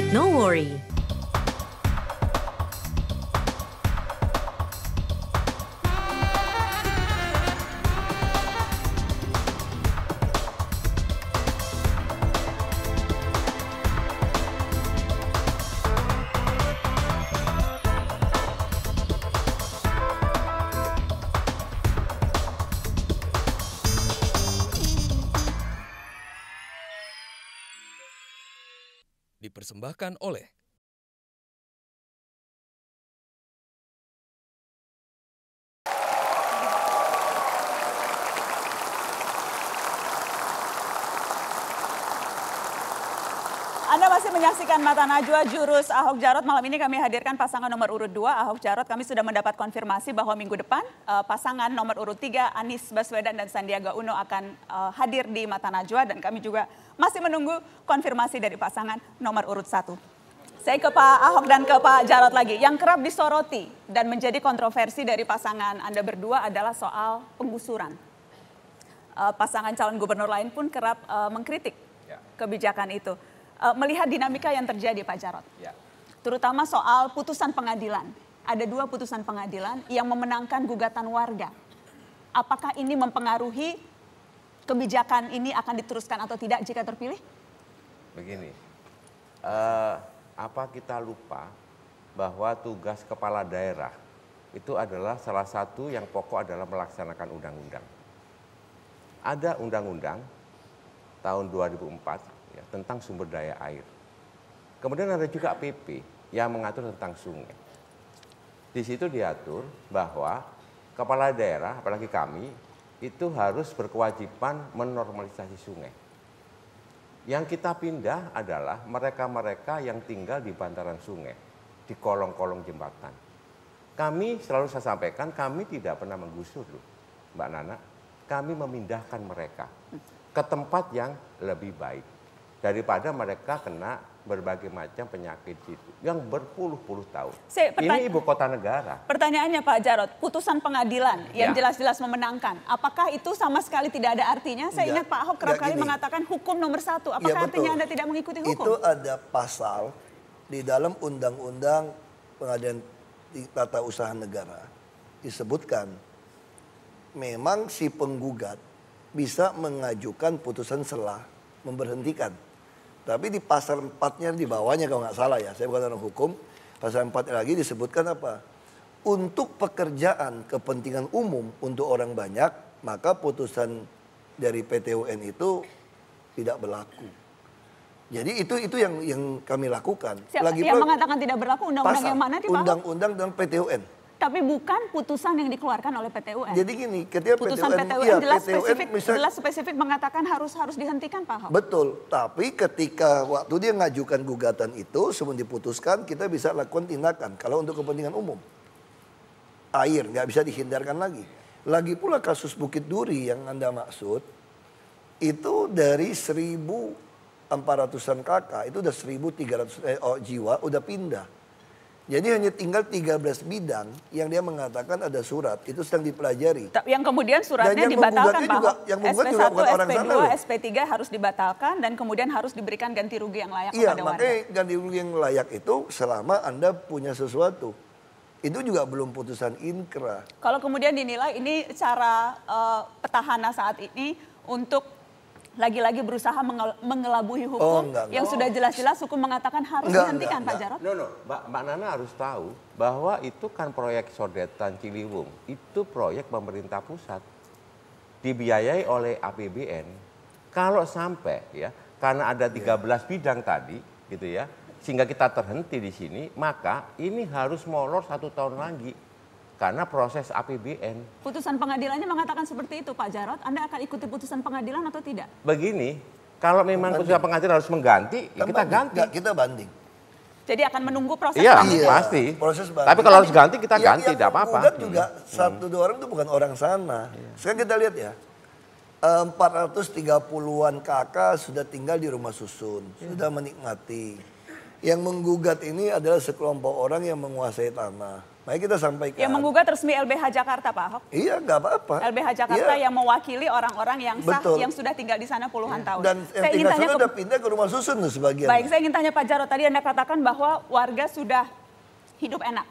with no worry. dipersembahkan oleh masih menyaksikan Mata Najwa Jurus Ahok Jarot. Malam ini kami hadirkan pasangan nomor urut 2 Ahok Jarot. Kami sudah mendapat konfirmasi bahwa minggu depan uh, pasangan nomor urut 3 Anies Baswedan dan Sandiaga Uno akan uh, hadir di Mata Najwa. Dan kami juga masih menunggu konfirmasi dari pasangan nomor urut 1. Saya ke Pak Ahok dan ke Pak Jarot lagi. Yang kerap disoroti dan menjadi kontroversi dari pasangan Anda berdua adalah soal penggusuran. Uh, pasangan calon gubernur lain pun kerap uh, mengkritik ya. kebijakan itu uh, melihat dinamika yang terjadi Pak Jarot. Ya. Terutama soal putusan pengadilan. Ada dua putusan pengadilan yang memenangkan gugatan warga. Apakah ini mempengaruhi kebijakan ini akan diteruskan atau tidak jika terpilih? Begini, uh, apa kita lupa bahwa tugas kepala daerah itu adalah salah satu yang pokok adalah melaksanakan undang-undang. Ada undang-undang tahun 2004 ya, tentang sumber daya air. Kemudian ada juga PP yang mengatur tentang sungai. Di situ diatur bahwa kepala daerah, apalagi kami, itu harus berkewajiban menormalisasi sungai. Yang kita pindah adalah mereka-mereka yang tinggal di bantaran sungai, di kolong-kolong jembatan. Kami selalu saya sampaikan, kami tidak pernah menggusur loh, Mbak Nana. Kami memindahkan mereka ke tempat yang lebih baik daripada mereka kena berbagai macam penyakit itu yang berpuluh-puluh tahun. Saya, Ini ibu kota negara. Pertanyaannya Pak Jarot, putusan pengadilan yang ya. jelas-jelas memenangkan, apakah itu sama sekali tidak ada artinya? Saya ya. ingat Pak Ahok kerap ya, kali mengatakan hukum nomor satu. Ya, apakah ya, artinya Anda tidak mengikuti hukum? Itu ada pasal di dalam undang-undang pengadilan tata usaha negara disebutkan memang si penggugat bisa mengajukan putusan selah memberhentikan tapi di pasal 4-nya di bawahnya kalau nggak salah ya, saya bukan orang hukum. Pasal 4 lagi disebutkan apa? Untuk pekerjaan kepentingan umum untuk orang banyak, maka putusan dari PTUN itu tidak berlaku. Jadi itu itu yang yang kami lakukan. Siap, Lagi yang mengatakan tidak berlaku undang-undang yang mana? Undang-undang dan PTUN tapi bukan putusan yang dikeluarkan oleh PTUN. Jadi gini, ketika putusan PTUN UN, ya, jelas PTUN spesifik, misal, jelas spesifik mengatakan harus harus dihentikan, Pak Betul, tapi ketika waktu dia ngajukan gugatan itu sebelum diputuskan kita bisa lakukan tindakan kalau untuk kepentingan umum. Air nggak bisa dihindarkan lagi. Lagi pula kasus Bukit Duri yang Anda maksud itu dari seribu empat ratusan kakak itu udah seribu tiga ratus eh, oh, jiwa udah pindah jadi hanya tinggal 13 bidang yang dia mengatakan ada surat itu sedang dipelajari. Yang kemudian suratnya yang dibatalkan Pak. Juga, yang menggugat SP1, juga bukan SP2, orang sana SP3 harus dibatalkan dan kemudian harus diberikan ganti rugi yang layak iya, kepada warga. Iya, makanya ganti rugi yang layak itu selama Anda punya sesuatu. Itu juga belum putusan inkrah. Kalau kemudian dinilai ini cara uh, petahana saat ini untuk lagi-lagi berusaha mengelabui oh, hukum oh, enggak, enggak. yang sudah jelas-jelas hukum mengatakan harus enggak, dihentikan enggak, Pak Jarod. No, no. Mbak, Mbak Nana harus tahu bahwa itu kan proyek sodetan Ciliwung. Itu proyek pemerintah pusat dibiayai oleh APBN. Kalau sampai ya, karena ada 13 iya. yeah. bidang tadi gitu ya, sehingga kita terhenti di sini, maka ini harus molor satu tahun lagi karena proses APBN. Putusan pengadilannya mengatakan seperti itu, Pak Jarot. Anda akan ikuti putusan pengadilan atau tidak? Begini, kalau memang banding. putusan pengadilan harus mengganti, ya kita ganti. Nggak, kita banding. Jadi akan menunggu proses Iya, iya pasti. Proses banding. Tapi kalau harus ganti, kita ya, ganti, iya, tidak apa-apa. juga hmm. satu dua orang itu bukan orang sana. Ya. Sekarang kita lihat ya. 430-an kakak sudah tinggal di rumah susun, ya. sudah menikmati. Yang menggugat ini adalah sekelompok orang yang menguasai tanah Baik kita sampaikan. Yang menggugat resmi LBH Jakarta Pak Ahok? Iya nggak apa-apa. LBH Jakarta iya. yang mewakili orang-orang yang sah Betul. yang sudah tinggal di sana puluhan iya. tahun. Dan saya ingin tanya ke... pindah ke rumah susun tuh sebagian. Baik saya ingin tanya Pak Jarot tadi Anda katakan bahwa warga sudah hidup enak.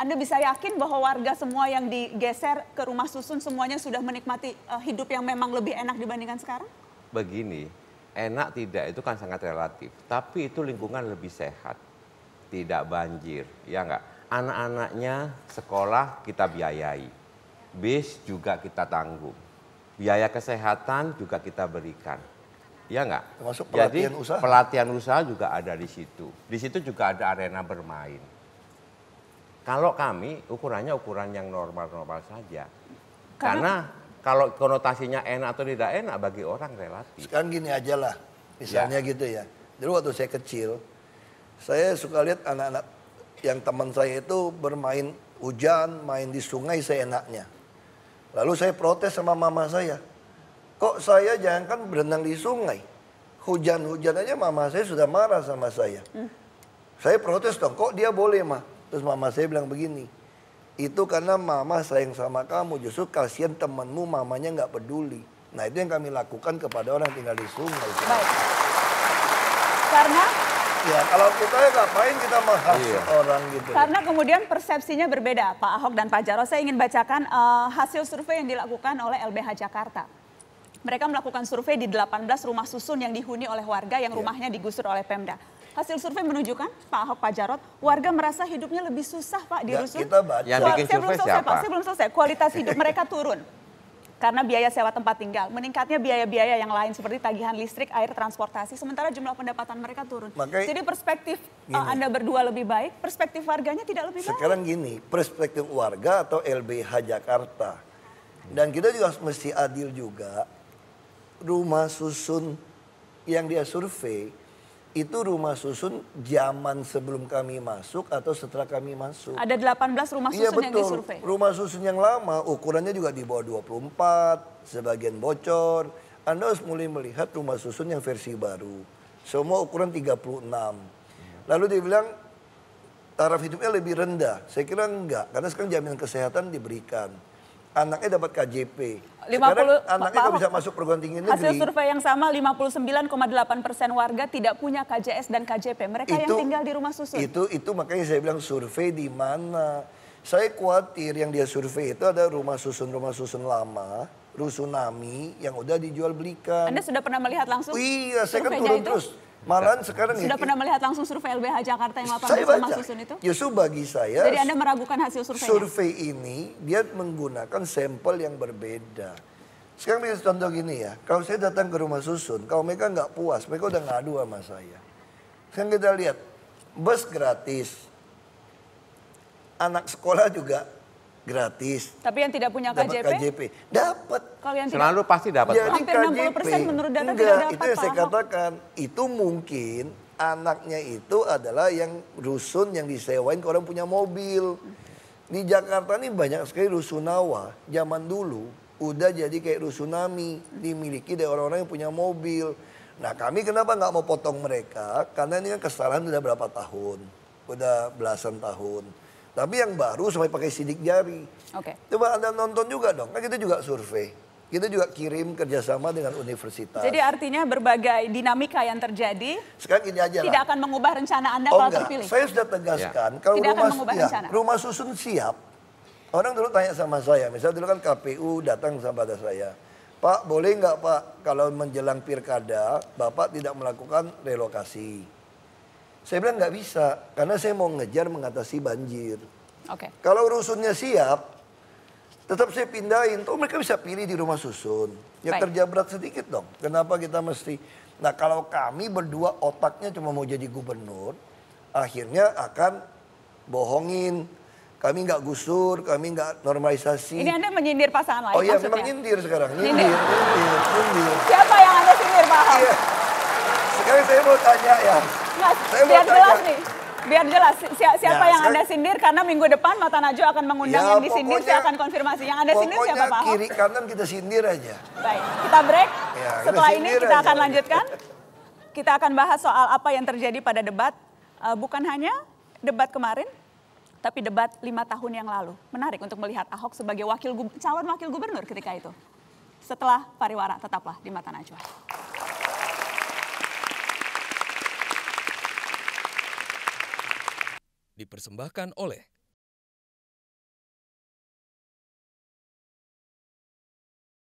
Anda bisa yakin bahwa warga semua yang digeser ke rumah susun semuanya sudah menikmati uh, hidup yang memang lebih enak dibandingkan sekarang? Begini, enak tidak itu kan sangat relatif. Tapi itu lingkungan lebih sehat, tidak banjir, ya enggak? anak-anaknya sekolah kita biayai. Bis juga kita tanggung. Biaya kesehatan juga kita berikan. Ya enggak? Termasuk pelatihan Jadi, usaha. pelatihan usaha juga ada di situ. Di situ juga ada arena bermain. Kalau kami ukurannya ukuran yang normal-normal saja. Karena, Karena kalau konotasinya enak atau tidak enak bagi orang relatif. Sekarang gini aja lah, misalnya ya. gitu ya. Dulu waktu saya kecil, saya suka lihat anak-anak yang teman saya itu bermain hujan, main di sungai seenaknya. Lalu saya protes sama mama saya. Kok saya jangan kan berenang di sungai. Hujan-hujan aja mama saya sudah marah sama saya. Hmm. Saya protes dong, kok dia boleh mah? Terus mama saya bilang begini, itu karena mama sayang sama kamu, justru kasihan temanmu mamanya nggak peduli. Nah itu yang kami lakukan kepada orang yang tinggal di sungai. Baik. Karena Ya, kalau kita ya ngapain kita menghasut iya. orang gitu. Karena kemudian persepsinya berbeda Pak Ahok dan Pak Jarod. Saya ingin bacakan uh, hasil survei yang dilakukan oleh LBH Jakarta. Mereka melakukan survei di 18 rumah susun yang dihuni oleh warga yang iya. rumahnya digusur oleh Pemda. Hasil survei menunjukkan Pak Ahok, Pak Jarot, warga merasa hidupnya lebih susah Pak di rusun. Ya, kita baca. Yang bikin survei siapa? saya belum selesai. Kualitas hidup mereka turun karena biaya sewa tempat tinggal. Meningkatnya biaya-biaya yang lain seperti tagihan listrik, air, transportasi, sementara jumlah pendapatan mereka turun. Makanya, Jadi perspektif uh, gini, Anda berdua lebih baik, perspektif warganya tidak lebih sekarang baik. Sekarang gini, perspektif warga atau LBH Jakarta. Dan kita juga mesti adil juga, rumah susun yang dia survei itu rumah susun zaman sebelum kami masuk atau setelah kami masuk. Ada 18 rumah iya, susun iya, betul. yang disurvei. Rumah susun yang lama ukurannya juga di bawah 24, sebagian bocor. Anda harus mulai melihat rumah susun yang versi baru. Semua ukuran 36. Lalu dia bilang taraf hidupnya lebih rendah. Saya kira enggak, karena sekarang jaminan kesehatan diberikan. Anaknya dapat KJP. Sekarang puluh anaknya nggak bisa masuk perguruan tinggi negeri. Hasil survei yang sama 59,8 persen warga tidak punya KJS dan KJP. Mereka itu, yang tinggal di rumah susun. Itu itu makanya saya bilang survei di mana. Saya khawatir yang dia survei itu ada rumah susun rumah susun lama, rusunami yang udah dijual belikan. Anda sudah pernah melihat langsung? Oh iya, saya kan turun itu? terus Malahan sekarang Sudah pernah melihat langsung survei LBH Jakarta yang lapan saya baca. Susun itu? Justru bagi saya. Jadi Anda meragukan hasil surveinya? Survei ini dia menggunakan sampel yang berbeda. Sekarang bisa contoh gini ya. Kalau saya datang ke rumah susun, kalau mereka nggak puas, mereka udah ngadu sama saya. Sekarang kita lihat, bus gratis. Anak sekolah juga gratis. Tapi yang tidak punya KJP? Dapat KJP. Dapat. Selalu pasti dapat. Ya, jadi Hampir KJP. 60 persen menurut data Enggak, tidak dapat itu yang saya katakan. Itu mungkin anaknya itu adalah yang rusun yang disewain ke orang punya mobil. Di Jakarta ini banyak sekali rusunawa zaman dulu. Udah jadi kayak rusunami. Dimiliki dari orang-orang yang punya mobil. Nah kami kenapa nggak mau potong mereka? Karena ini kan kesalahan sudah berapa tahun. Udah belasan tahun tapi yang baru sampai pakai sidik jari. Oke. Okay. Coba Anda nonton juga dong, kan kita juga survei. Kita juga kirim kerjasama dengan universitas. Jadi artinya berbagai dinamika yang terjadi. Sekarang ini aja Tidak akan mengubah rencana Anda oh, kalau enggak. terpilih. Saya sudah tegaskan. Ya. Kalau tidak rumah, akan ya, rencana. rumah susun siap. Orang dulu tanya sama saya. Misalnya dulu kan KPU datang sama saya. Pak boleh nggak Pak kalau menjelang pilkada Bapak tidak melakukan relokasi. Saya bilang nggak bisa karena saya mau ngejar mengatasi banjir. Oke. Okay. Kalau rusunnya siap, tetap saya pindahin. Tuh oh, mereka bisa pilih di rumah susun. Ya Baik. kerja berat sedikit dong. Kenapa kita mesti? Nah kalau kami berdua otaknya cuma mau jadi gubernur, akhirnya akan bohongin. Kami nggak gusur, kami nggak normalisasi. Ini Anda menyindir pasangan lain Oh iya, memang nyindir sekarang. Nyindir, nyindir, nyindir, nyindir. Siapa yang Anda sindir, Pak? Iya. Sekarang saya mau tanya ya. Mas, saya biar jelas nih. Biar jelas si, siapa ya, yang saya, Anda sindir karena minggu depan Mata Najwa akan mengundang ya, yang disindir, pokoknya, saya akan konfirmasi. Yang Anda sindir siapa Pak? Kiri kanan kita sindir aja. Baik, kita break. Ya, kita Setelah ini kita aja. akan lanjutkan. Kita akan bahas soal apa yang terjadi pada debat uh, bukan hanya debat kemarin tapi debat lima tahun yang lalu. Menarik untuk melihat Ahok sebagai wakil calon wakil gubernur ketika itu. Setelah pariwara, tetaplah di Mata Najwa. dipersembahkan oleh